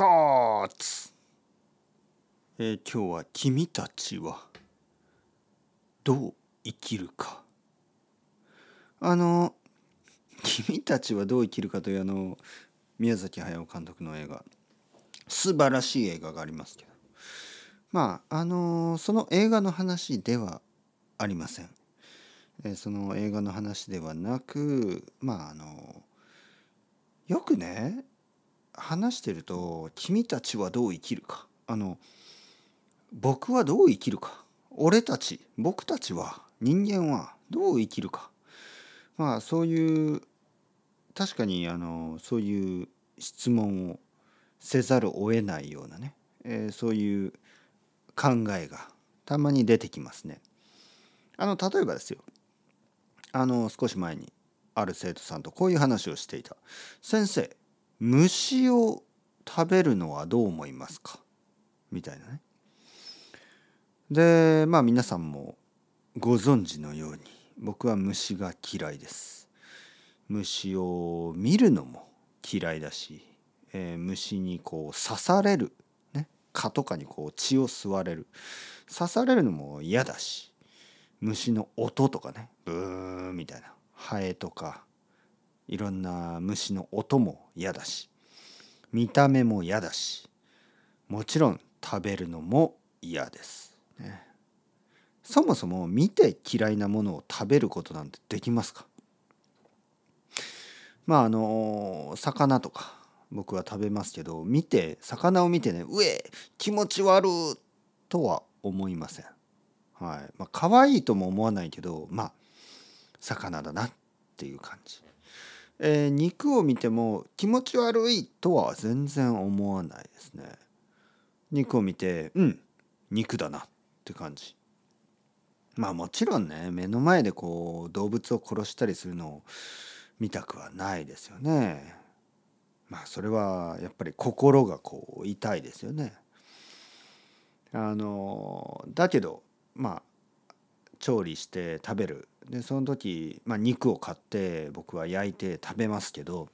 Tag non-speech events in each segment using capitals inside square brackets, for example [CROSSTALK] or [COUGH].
コーツ、えー、今日は「君たちはどう生きるか」あの「君たちはどう生きるか」というあの宮崎駿監督の映画素晴らしい映画がありますけどまああのその映画の話ではありません、えー、その映画の話ではなくまああのよくね話してると「君たちはどう生きるか」あの「僕はどう生きるか」「俺たち」「僕たちは」「人間はどう生きるか」まあそういう確かにあのそういう質問をせざるを得ないようなね、えー、そういう考えがたまに出てきますね。あの例えばですよあの少し前にある生徒さんとこういう話をしていた「先生虫を食べるのはどう思いますかみたいなね。でまあ皆さんもご存知のように僕は虫が嫌いです。虫を見るのも嫌いだし、えー、虫にこう刺される、ね、蚊とかにこう血を吸われる刺されるのも嫌だし虫の音とかねブーみたいなハエとかいろんな虫の音も嫌だし見た目も嫌だしもちろん食べるのも嫌です、ね、そもそも見て嫌いなものを食べることなんてできますかまああの魚とか僕は食べますけど見て魚を見てね「うえ気持ち悪い!」とは思いません。はいまあ可愛いとも思わないけどまあ魚だなっていう感じ。えー、肉を見ても気持ち悪いとは全然思わないですね肉を見てうん肉だなって感じまあもちろんね目の前でこう動物を殺したりするのを見たくはないですよねまあそれはやっぱり心がこう痛いですよねあのだけどまあ調理して食べるでその時、まあ、肉を買って僕は焼いて食べますけど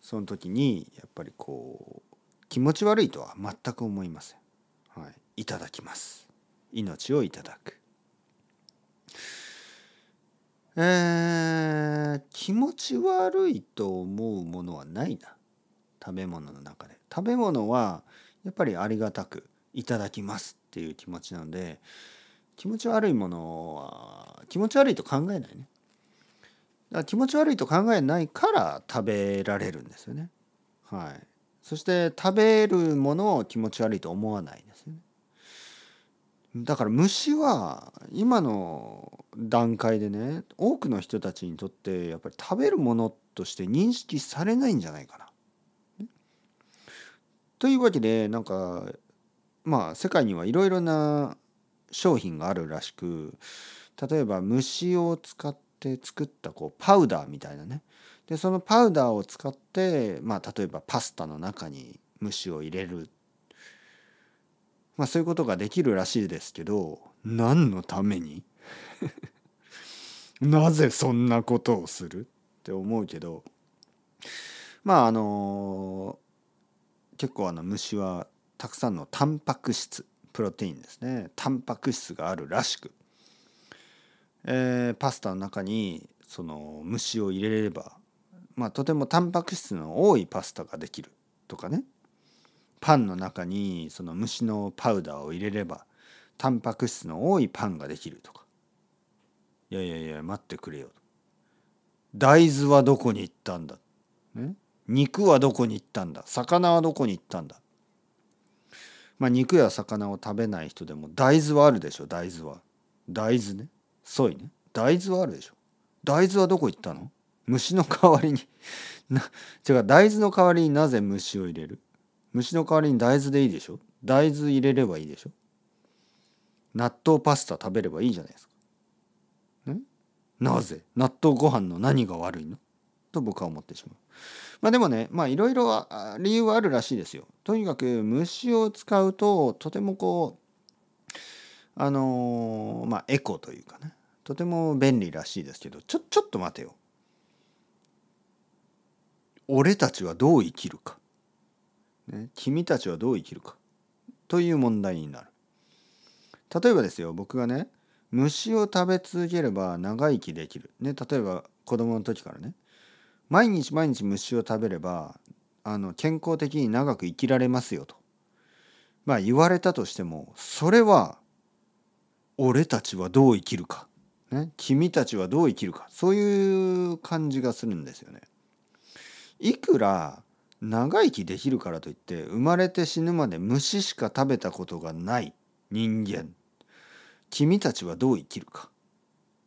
その時にやっぱりこう気持ち悪いとは全く思いません。はい、いただきます。命をいただく。えー、気持ち悪いと思うものはないな食べ物の中で食べ物はやっぱりありがたくいただきますっていう気持ちなので気持ち悪いものは気持ち悪いと考えないねだから気持ち悪いと考えないから食べられるんですよねはいそして食べるものを気持ち悪いと思わないですねだから虫は今の段階でね多くの人たちにとってやっぱり食べるものとして認識されないんじゃないかな。というわけでなんかまあ世界にはいろいろな商品があるらしく例えば虫を使って作ったこうパウダーみたいなねでそのパウダーを使って、まあ、例えばパスタの中に虫を入れる、まあ、そういうことができるらしいですけど何のために [LAUGHS] なぜそんなことをするって思うけどまああの結構あの虫はたくさんのタンパク質プロテインですねタンパク質があるらしく、えー、パスタの中にその虫を入れれば、まあ、とてもタンパク質の多いパスタができるとかねパンの中にその虫のパウダーを入れればタンパク質の多いパンができるとかいやいやいや待ってくれよ大豆はどこに行ったんだ、肉はどこに行ったんだ魚はどこに行ったんだまあ、肉や魚を食べない人でも大豆はあるでしょ大豆は大豆ねソイね大豆はあるでしょ大豆はどこ行ったの虫の代わりに [LAUGHS] な違う大豆の代わりになぜ虫を入れる虫の代わりに大豆でいいでしょ大豆入れればいいでしょ納豆パスタ食べればいいじゃないですか。ね、なぜ納豆ご飯の何が悪いのと僕は思ってしまう。まあ、でもねまあいろいろ理由はあるらしいですよ。とにかく虫を使うととてもこうあのー、まあエコというかねとても便利らしいですけどちょちょっと待てよ。俺たちはどう生きるか、ね、君たちはどう生きるかという問題になる。例えばですよ僕がね虫を食べ続ければ長生きできる、ね、例えば子供の時からね毎日毎日虫を食べればあの健康的に長く生きられますよとまあ言われたとしてもそれは俺たちはどう生きるか、ね、君たちはどう生きるかそういう感じがするんですよね。いくら長生きできるからといって生まれて死ぬまで虫しか食べたことがない人間君たちはどう生きるか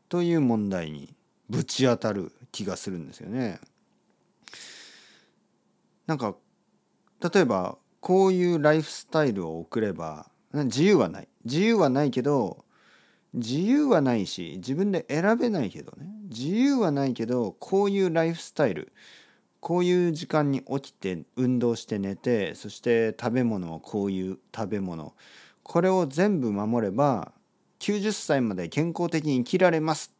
という問題にぶち当たる気がするんですよね。なんか例えばこういうライフスタイルを送れば自由はない自由はないけど自由はないし自分で選べないけどね自由はないけどこういうライフスタイルこういう時間に起きて運動して寝てそして食べ物はこういう食べ物これを全部守れば90歳まで健康的に生きられます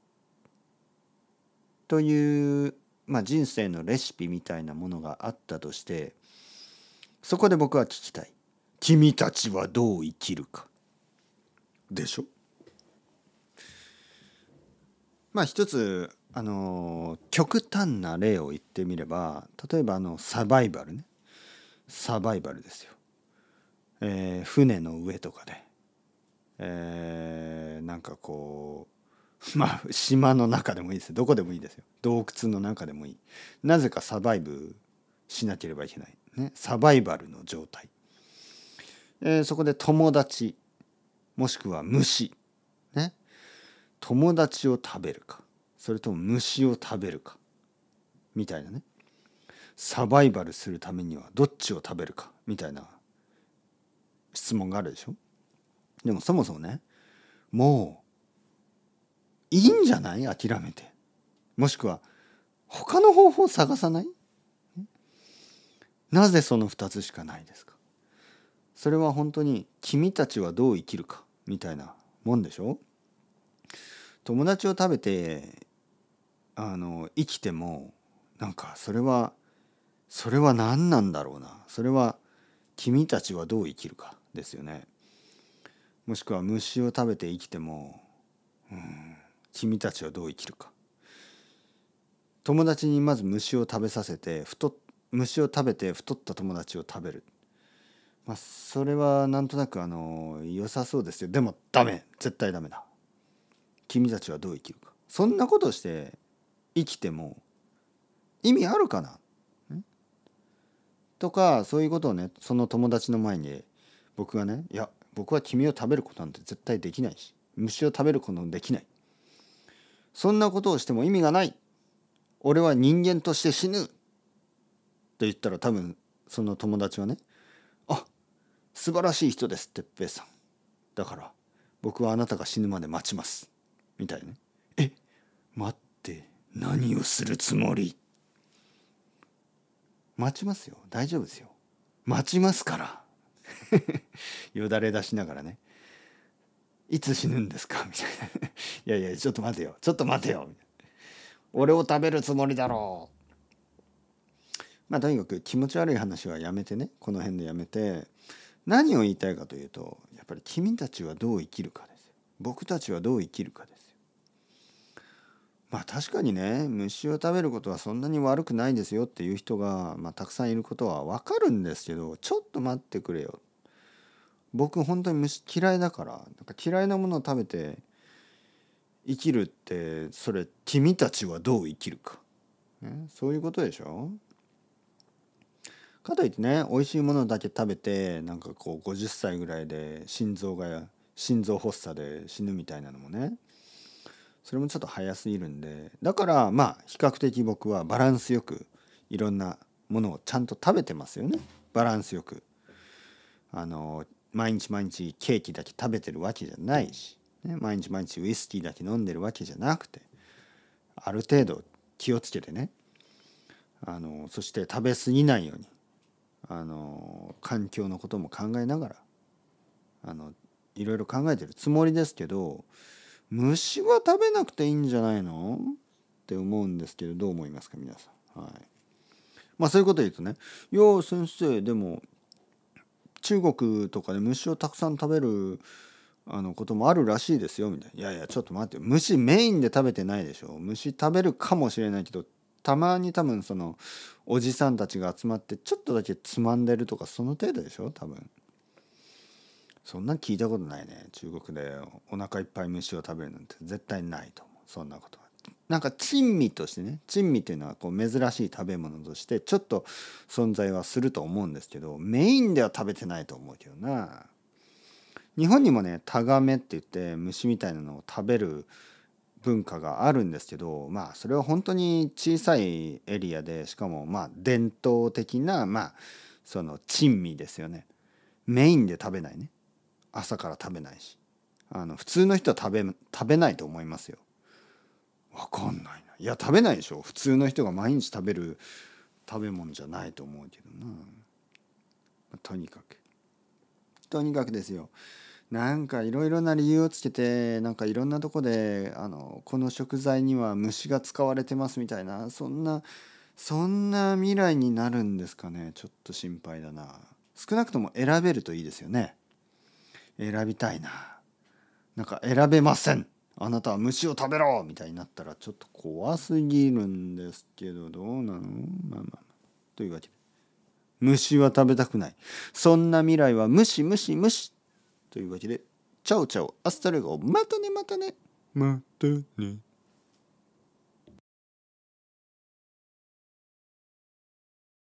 というまあ、人生のレシピみたいなものがあったとしてそこで僕は聞きたい「君たちはどう生きるか」でしょまあ一つあの極端な例を言ってみれば例えばあのサバイバルねサバイバルですよ。えー、船の上とかで、えー、なんかこう [LAUGHS] まあ島の中でもいいですどこでもいいですよ洞窟の中でもいいなぜかサバイブしなければいけない、ね、サバイバルの状態、えー、そこで友達もしくは虫ね友達を食べるかそれとも虫を食べるかみたいなねサバイバルするためにはどっちを食べるかみたいな質問があるでしょでもそもそもねもういいんじゃない諦めてもしくは他の方法を探さないなぜその2つしかないですかそれは本当に君たちはどう生きるかみたいなもんでしょ友達を食べてあの生きてもなんかそれはそれは何なんだろうなそれは君たちはどう生きるかですよねもしくは虫を食べて生きてもうん君たちはどう生きるか友達にまず虫を食べさせて太虫を食べて太った友達を食べるまあそれはなんとなくあの良さそうですよでもダメ絶対ダメだ君たちはどう生きるかそんなことして生きても意味あるかなとかそういうことをねその友達の前に僕がね「いや僕は君を食べることなんて絶対できないし虫を食べることもできない」そんなことをしても意味がない俺は人間として死ぬと言ったら多分その友達はねあ素晴らしい人です哲平さんだから僕はあなたが死ぬまで待ちますみたいな、ね、え待って何をするつもり待ちますよ大丈夫ですよ待ちますから [LAUGHS] よだれ出しながらねいつ死ぬんですか?」みたいな「[LAUGHS] いやいやちょっと待てよちょっと待てよ」みたいな「俺を食べるつもりだろう」まあとにかく気持ち悪い話はやめてねこの辺でやめて何を言いたいかというとやっぱり君たちはどう生きるかです僕たちはどう生きるかですまあ確かにね虫を食べることはそんなに悪くないですよっていう人が、まあ、たくさんいることはわかるんですけどちょっと待ってくれよ僕本当に虫嫌いだからなんか嫌いなものを食べて生きるってそれ君たちはどう生きるか、ね、そういうことでしょかといってね美味しいものだけ食べてなんかこう50歳ぐらいで心臓が心臓発作で死ぬみたいなのもねそれもちょっと早すぎるんでだからまあ比較的僕はバランスよくいろんなものをちゃんと食べてますよねバランスよく。あの毎日毎日ケーキだけ食べてるわけじゃないし、ね、毎日毎日ウイスキーだけ飲んでるわけじゃなくてある程度気をつけてねあのそして食べ過ぎないようにあの環境のことも考えながらあのいろいろ考えてるつもりですけど虫は食べなくていいんじゃないのって思うんですけどどう思いますか皆さん。はいまあ、そういうこと言うとね「いや先生でも中国とかで虫をたくさん食べるあのこともあるらしいですよみたいな「いやいやちょっと待って虫メインで食べてないでしょ虫食べるかもしれないけどたまに多分そのおじさんたちが集まってちょっとだけつまんでるとかその程度でしょ多分そんな聞いたことないね中国でお腹いっぱい虫を食べるなんて絶対ないと思うそんなことはなんか珍味としてね珍味っていうのはこう珍しい食べ物としてちょっと存在はすると思うんですけどメインでは食べてないと思うけどな日本にもねタガメって言って虫みたいなのを食べる文化があるんですけどまあそれは本当に小さいエリアでしかもまあ伝統的なまあその珍味ですよねメインで食べないね朝から食べないしあの普通の人は食べ食べないと思いますよ分かんないないや食べないでしょ普通の人が毎日食べる食べ物じゃないと思うけどな、まあ、とにかくとにかくですよなんかいろいろな理由をつけてなんかいろんなとこであのこの食材には虫が使われてますみたいなそんなそんな未来になるんですかねちょっと心配だな少なくとも選べるといいですよね選びたいななんか選べませんあなたは虫を食べろみたいになったらちょっと怖すぎるんですけどどうなのまあまあというわけで虫は食べたくないそんな未来は無視無視無視というわけでチャオチャオアスタレゴまたねまたねまたね